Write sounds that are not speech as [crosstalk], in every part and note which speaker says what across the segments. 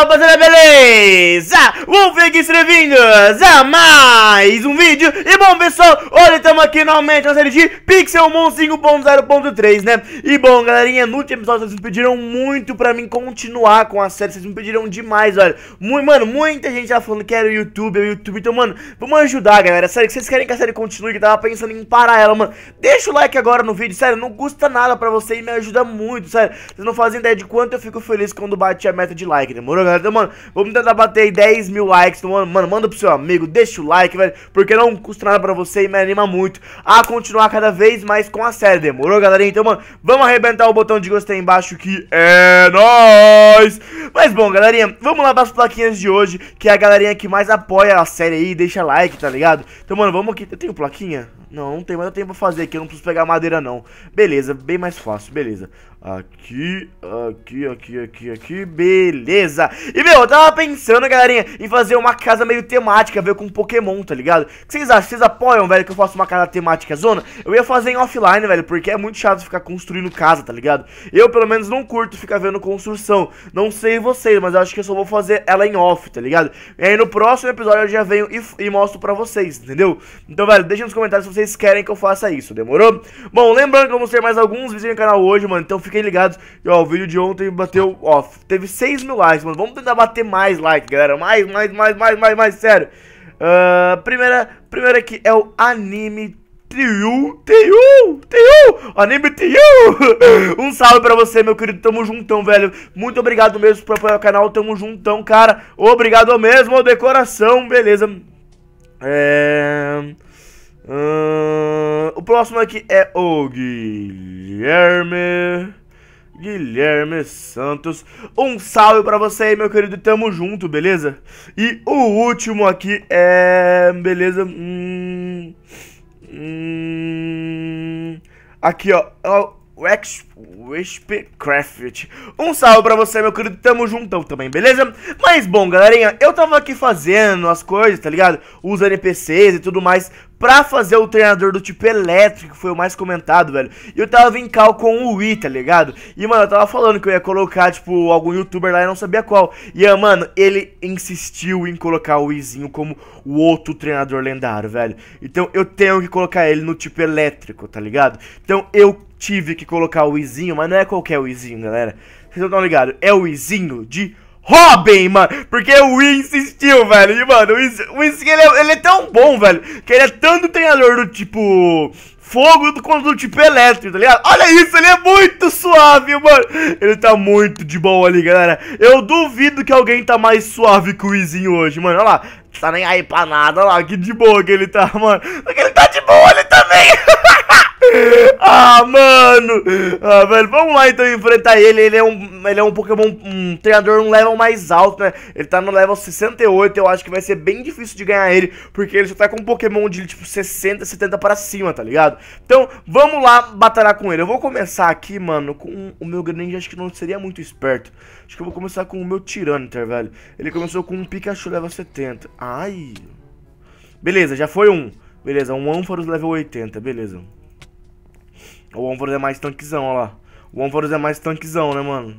Speaker 1: rapaziada, é beleza? Vamos ver aqui, sejam vindos a mais um vídeo E bom, pessoal, hoje estamos aqui novamente na série de Pixelmon 5.0.3, né? E bom, galerinha, no último episódio vocês me pediram muito pra mim continuar com a série Vocês me pediram demais, olha muito, Mano, muita gente tá falando que era o YouTube, é o YouTube Então, mano, vamos ajudar, galera Sério, que vocês querem que a série continue, que tava pensando em parar ela, mano Deixa o like agora no vídeo, sério, não custa nada pra você e me ajuda muito, sério Vocês não fazem ideia de quanto eu fico feliz quando bate a meta de like, demorou, galera? galera. Então, mano, vamos tentar bater 10 mil likes. Então, mano, manda pro seu amigo, deixa o like, velho. Porque não custa nada pra você e me anima muito a continuar cada vez mais com a série. Demorou, galera? Então, mano, vamos arrebentar o botão de gostei embaixo que é nóis. Mas, bom, galerinha, vamos lá para plaquinhas de hoje, que é a galerinha que mais apoia a série aí, deixa like, tá ligado? Então, mano, vamos aqui. Eu tenho plaquinha? Não, não tem, mas eu tenho pra fazer aqui, eu não preciso pegar madeira, não. Beleza, bem mais fácil, beleza. Aqui, aqui, aqui, aqui, aqui, beleza E, meu, eu tava pensando, galerinha, em fazer uma casa meio temática, veio com Pokémon, tá ligado? O que vocês acham? Vocês apoiam, velho, que eu faça uma casa temática zona? Eu ia fazer em offline, velho, porque é muito chato ficar construindo casa, tá ligado? Eu, pelo menos, não curto ficar vendo construção Não sei vocês, mas eu acho que eu só vou fazer ela em off, tá ligado? E aí, no próximo episódio, eu já venho e, e mostro pra vocês, entendeu? Então, velho, deixa nos comentários se vocês querem que eu faça isso, demorou? Bom, lembrando que vamos ter mais alguns vídeos no canal hoje, mano, então fica fiquem ligados. E, ó, o vídeo de ontem bateu, ó, teve 6 mil likes, mano. Vamos tentar bater mais likes galera. Mais, mais, mais, mais, mais, mais, sério. Uh, primeira, primeira aqui é o anime Tiu, Tiu, Tiu, anime Tiu. [laughs] Um salve pra você, meu querido. Tamo juntão, velho. Muito obrigado mesmo por apoiar o canal. Tamo juntão, cara. Obrigado mesmo, decoração. Beleza. É... Uh... O próximo aqui é o Guilherme. Guilherme Santos. Um salve para você aí, meu querido. Tamo junto, beleza? E o último aqui é. Beleza? Hum. Hum. Aqui, ó. Craft, Um salve pra você, meu querido. Tamo juntão também, beleza? Mas bom, galerinha, eu tava aqui fazendo as coisas, tá ligado? Os NPCs e tudo mais pra fazer o treinador do tipo elétrico, que foi o mais comentado, velho. E eu tava em cal com o Wii, tá ligado? E, mano, eu tava falando que eu ia colocar, tipo, algum youtuber lá e não sabia qual. E, ah, mano, ele insistiu em colocar o Wiizinho como o outro treinador lendário, velho. Então eu tenho que colocar ele no tipo elétrico, tá ligado? Então eu tive que colocar o Izinho, mas não é qualquer Izinho, galera. Vocês não estão ligados, é o Izinho de Robin, mano. Porque o izinho insistiu, velho. E, mano, o Izinho, ele, é, ele é, tão bom, velho, que ele é tanto treinador do tipo fogo quanto do tipo elétrico, tá ligado? Olha isso, ele é muito suave, mano. Ele tá muito de bom, ali, galera. Eu duvido que alguém tá mais suave que o Izinho hoje, mano. Olha lá, tá nem aí pra nada, olha lá, que de boa que ele tá, mano. Porque ele tá de boa ah, mano! Ah, velho, vamos lá então enfrentar ele. Ele é um, ele é um Pokémon, um treinador um level mais alto, né? Ele tá no level 68, eu acho que vai ser bem difícil de ganhar ele, porque ele só tá com um Pokémon de tipo 60, 70 pra cima, tá ligado? Então, vamos lá batalhar com ele. Eu vou começar aqui, mano, com o meu Greninja, acho que não seria muito esperto. Acho que eu vou começar com o meu Tyranitar, velho. Ele começou com um Pikachu level 70. Ai... Beleza, já foi um. Beleza, um Ampharos level 80, beleza. O Alvarez é mais tanquezão, ó lá. O Alvarez é mais tanquezão, né, mano?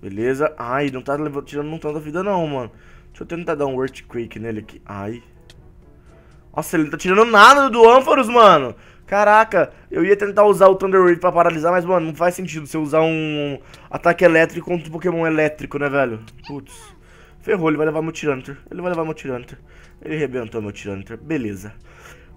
Speaker 1: Beleza. Ai, não tá levando, tirando tanta vida não, mano. Deixa eu tentar dar um Earthquake nele aqui. Ai. Nossa, ele não tá tirando nada do Ampharos, mano. Caraca, eu ia tentar usar o Thunder Wave pra paralisar, mas, mano, não faz sentido você usar um ataque elétrico contra um Pokémon elétrico, né, velho? Putz. Ferrou, ele vai levar meu Tyranitar. Ele vai levar meu Tyranitar. Ele arrebentou meu Tyranitar. Beleza.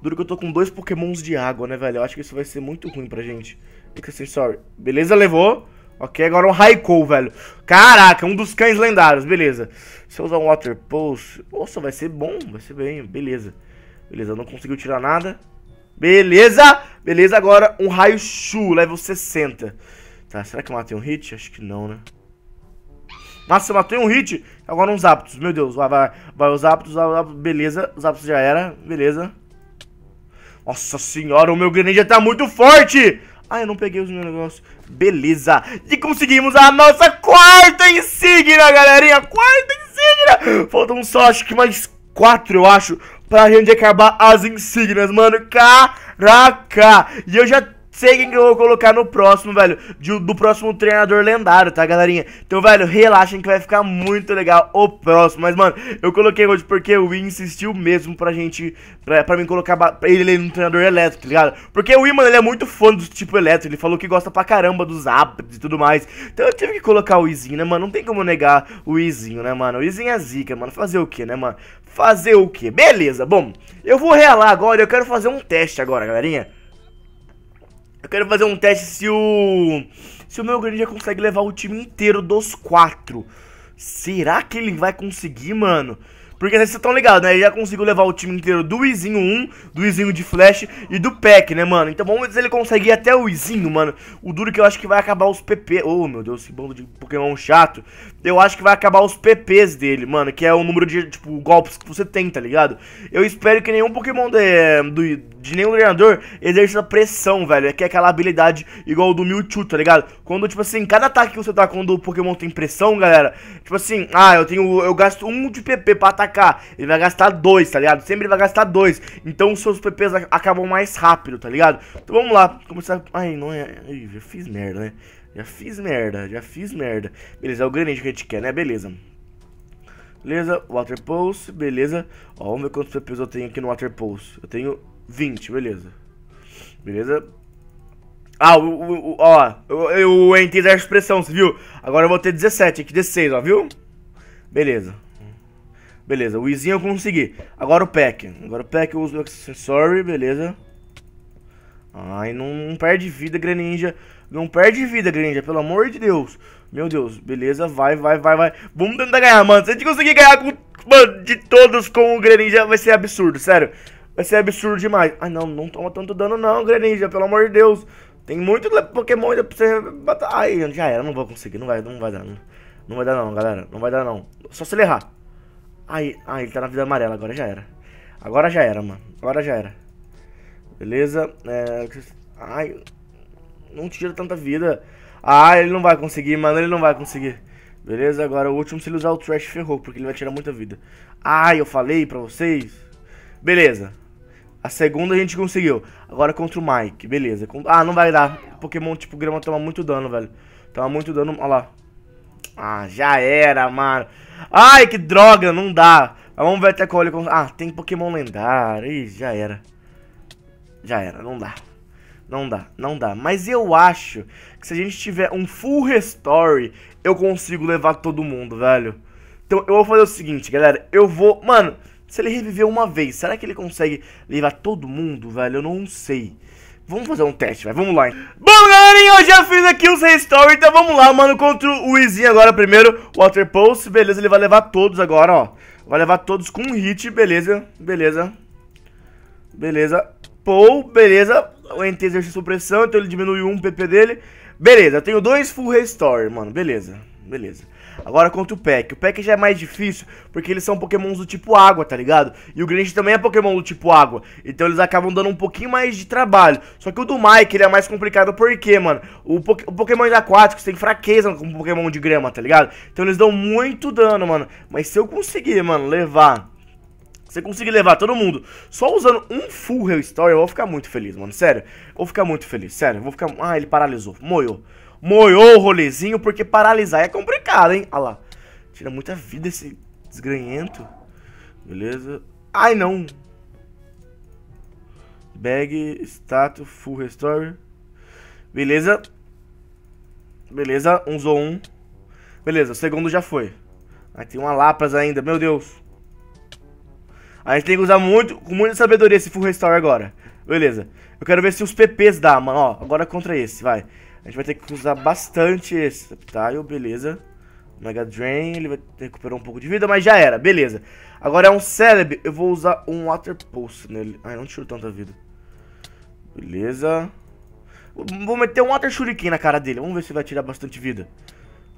Speaker 1: Duro que eu tô com dois pokémons de água, né, velho? Eu acho que isso vai ser muito ruim pra gente. Fica assim, sorry. Beleza, levou. Ok, agora um Raikou, velho. Caraca, um dos cães lendários, beleza. Se eu usar um Water Pulse... Nossa, vai ser bom, vai ser bem, beleza. Beleza, não conseguiu tirar nada. Beleza! Beleza, agora um Raio Shu, level 60. Tá, será que eu matei um hit? Acho que não, né? Nossa, eu matei um hit! Agora uns Zapdos, meu Deus. Vai, vai, vai os Zapdos, vai, beleza. Os Zapdos já era, beleza. Nossa senhora, o meu greninja tá muito forte! Ah, eu não peguei os meus negócios. Beleza. E conseguimos a nossa quarta insígnia, galerinha. Quarta insígnia. Faltam só, acho que mais quatro, eu acho, pra gente acabar as insígnias, mano. Caraca. E eu já sei quem que eu vou colocar no próximo, velho, de, do próximo treinador lendário, tá, galerinha? Então, velho, relaxem que vai ficar muito legal o próximo. Mas, mano, eu coloquei hoje porque o Wii insistiu mesmo pra gente, pra, pra mim colocar pra ele, ele no treinador elétrico, tá ligado? Porque o Wii, mano, ele é muito fã do tipo elétrico, ele falou que gosta pra caramba dos apps e tudo mais. Então eu tive que colocar o Wiizinho, né, mano? Não tem como negar o Wiizinho, né, mano? O Wiizinho é zica, mano. Fazer o que, né, mano? Fazer o que? Beleza, bom, eu vou relar agora, eu quero fazer um teste agora, galerinha. Eu quero fazer um teste se o... Se o meu Granja consegue levar o time inteiro dos quatro. Será que ele vai conseguir, mano? Porque vocês estão ligados, né? Ele já conseguiu levar o time inteiro do Izinho 1, do Izinho de Flash e do pack né, mano? Então vamos ver se ele consegue ir até o Izinho, mano. O duro é que eu acho que vai acabar os PP. Oh, meu Deus, que bando de Pokémon chato. Eu acho que vai acabar os PPs dele, mano. Que é o número de, tipo, golpes que você tem, tá ligado? Eu espero que nenhum Pokémon de, de, de nenhum treinador exerça pressão, velho. É que é aquela habilidade igual do Mewtwo, tá ligado? Quando, tipo assim, cada ataque que você dá tá, quando o Pokémon tem pressão, galera. Tipo assim, ah, eu tenho. Eu gasto um de PP pra atacar atacar, ele vai gastar dois, tá ligado? Sempre ele vai gastar dois. Então os seus PPs acabam mais rápido, tá ligado? Então vamos lá, começar. Ai, não é. Ai, já fiz merda, né? Já fiz merda, já fiz merda. Beleza, é o granite que a gente quer, né? Beleza. Beleza, Water Pulse, beleza. Ó, vamos ver quantos PPs eu tenho aqui no Water Pulse. Eu tenho 20, beleza. Beleza, ah, o, o, o, ó, eu, entendi a expressão, você viu? Agora eu vou ter 17 aqui, 16, ó, viu? Beleza. Beleza, o Izinho eu consegui. Agora o pack. Agora o pack eu uso o accessory, beleza. Ai, não, não perde vida, Greninja. Não perde vida, Greninja, pelo amor de Deus. Meu Deus, beleza, vai, vai, vai, vai. Vamos tentar ganhar, mano. Se a gente conseguir ganhar com, mano, de todos com o Greninja, vai ser absurdo, sério. Vai ser absurdo demais. Ai, não, não toma tanto dano não, Greninja, pelo amor de Deus. Tem muito Pokémon ainda pra você matar. Ai, já era, não vou conseguir, não vai, não vai dar. Não, não vai dar não, galera, não vai dar não. Só se ele errar. Aí, ai, ah, ele tá na vida amarela, agora já era. Agora já era, mano. Agora já era. Beleza? É... Ai, não tira tanta vida. Ah, ele não vai conseguir, mano. Ele não vai conseguir. Beleza? Agora o último, se ele usar o Trash, ferrou, porque ele vai tirar muita vida. Ai, eu falei pra vocês. Beleza. A segunda a gente conseguiu. Agora contra o Mike, beleza. Ah, não vai dar. Pokémon tipo grama toma muito dano, velho. Toma muito dano. ó lá. Ah, já era, mano. Ai, que droga, não dá. Vamos ver até qual ele... Ah, tem Pokémon lendário. Ih, já era. Já era, não dá. Não dá, não dá. Mas eu acho que se a gente tiver um full restore, eu consigo levar todo mundo, velho. Então eu vou fazer o seguinte, galera. Eu vou... Mano, se ele reviver uma vez, será que ele consegue levar todo mundo, velho? Eu não sei. Vamos fazer um teste, vai. Vamos lá. Bom, galerinha, eu já fiz aqui os restore, então vamos lá, mano, contra o Izinho agora primeiro. Water Pulse, beleza, ele vai levar todos agora, ó. Vai levar todos com um hit, beleza, beleza. Beleza. Pou, beleza. O NT exerce supressão, então ele diminui um PP dele. Beleza, eu tenho dois full restore, mano, beleza, beleza. Agora contra o Peck. O Peck já é mais difícil, porque eles são pokémons do tipo água, tá ligado? E o Grinch também é pokémon do tipo água. Então eles acabam dando um pouquinho mais de trabalho. Só que o do Mike, ele é mais complicado porque, mano, o, po o pokémon aquáticos tem fraqueza com o pokémon de grama, tá ligado? Então eles dão muito dano, mano. Mas se eu conseguir, mano, levar... Você conseguir levar todo mundo só usando um full real story, eu vou ficar muito feliz, mano. Sério, vou ficar muito feliz, sério. Vou ficar. Ah, ele paralisou. Moiou moiou o rolezinho, porque paralisar é complicado, hein? Olha lá. Tira muita vida esse desgranhento. Beleza. Ai, não. Bag, status, full restore. Beleza. Beleza, um zou um. Beleza, o segundo já foi. Aí tem uma Lapras ainda, meu Deus. A gente tem que usar muito, com muita sabedoria esse full restore agora. Beleza. Eu quero ver se os PPs dá, mano. Ó, agora contra esse, vai. A gente vai ter que usar bastante esse tile, tá? beleza. Mega Drain, ele vai recuperar um pouco de vida, mas já era, beleza. Agora é um celeb eu vou usar um Water Pulse nele. Ai, não tirou tanta vida. Beleza. Vou meter um Water Shuriken na cara dele, vamos ver se vai tirar bastante vida.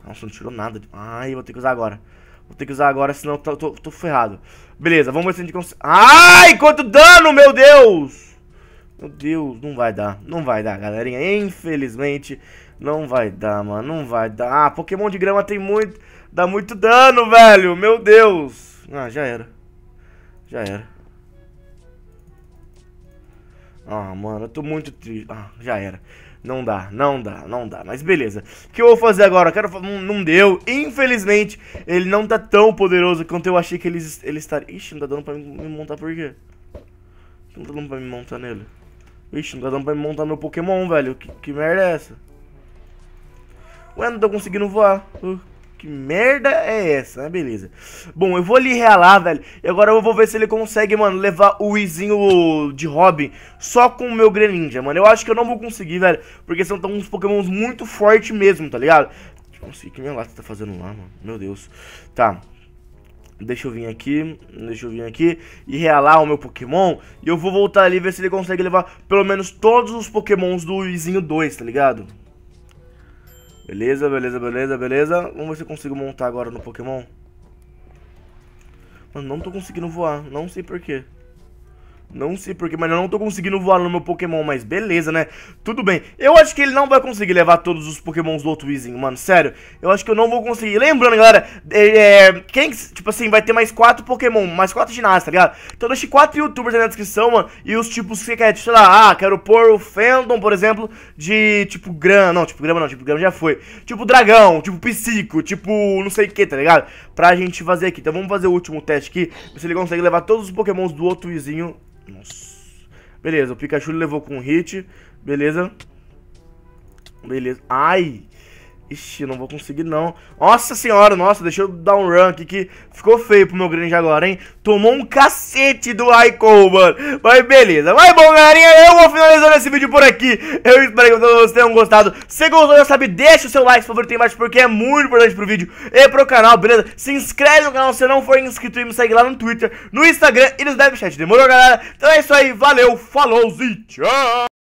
Speaker 1: Nossa, não tirou nada. Ai, vou ter que usar agora. Vou ter que usar agora, senão eu tô, tô, tô ferrado. Beleza, vamos ver se a gente consegue... Ai, quanto dano, meu Deus! Meu Deus, não vai dar. Não vai dar, galerinha. Infelizmente, não vai dar, mano. Não vai dar. Ah, Pokémon de grama tem muito... Dá muito dano, velho. Meu Deus. Ah, já era. Já era. Ah, mano, eu tô muito triste. Ah, já era. Não dá, não dá, não dá. Mas beleza. O que eu vou fazer agora? Eu quero não, não deu. Infelizmente, ele não tá tão poderoso quanto eu achei que ele, ele estaria. Ixi, não tá dando pra me montar por quê? Não tá dando pra me montar nele. Vixe, não tá dando pra me montar meu Pokémon, velho. Que, que merda é essa? Ué, não tô conseguindo voar. Uh, que merda é essa? né? beleza. Bom, eu vou ali realar, velho. E agora eu vou ver se ele consegue, mano, levar o Izinho de Robin só com o meu Greninja, mano. Eu acho que eu não vou conseguir, velho. Porque são uns Pokémons muito fortes mesmo, tá ligado? o que minha lata tá fazendo lá, mano? Meu Deus. Tá. Deixa eu vir aqui, deixa eu vir aqui e realar o meu Pokémon. E eu vou voltar ali ver se ele consegue levar pelo menos todos os Pokémons do Izinho 2, tá ligado? Beleza, beleza, beleza, beleza. Vamos ver se eu consigo montar agora no Pokémon. Mano, não tô conseguindo voar, não sei porquê. Não sei porquê, mas eu não tô conseguindo voar no meu Pokémon, mas beleza, né? Tudo bem. Eu acho que ele não vai conseguir levar todos os Pokémons do outro Weezing, mano, sério. Eu acho que eu não vou conseguir. Lembrando, galera, é, é quem, tipo assim, vai ter mais quatro Pokémon, mais quatro ginásios, tá ligado? Então deixe quatro YouTubers aí na descrição, mano, e os tipos que você quer, tipo, sei lá, ah, quero pôr o Fandom, por exemplo, de tipo grama, não, tipo grama não, tipo grama já foi. Tipo dragão, tipo psico, tipo não sei o que, tá ligado? Pra gente fazer aqui. Então vamos fazer o último teste aqui, ver se ele consegue levar todos os Pokémons do outro vizinho nossa. Beleza, o Pikachu levou com um hit. Beleza. Beleza. Ai! Ixi, não vou conseguir não. Nossa senhora, nossa, deixa eu dar um run aqui que ficou feio pro meu grande agora, hein? Tomou um cacete do Aiko, mano. Mas beleza. Mas bom, galerinha, eu vou finalizando esse vídeo por aqui. Eu espero que todos vocês tenham gostado. Se gostou, já sabe, deixa o seu like, favorito aí embaixo, porque é muito importante pro vídeo e pro canal, beleza? Se inscreve no canal se não for inscrito e me segue lá no Twitter, no Instagram e no Snapchat. Demorou, galera? Então é isso aí, valeu, falou e tchau!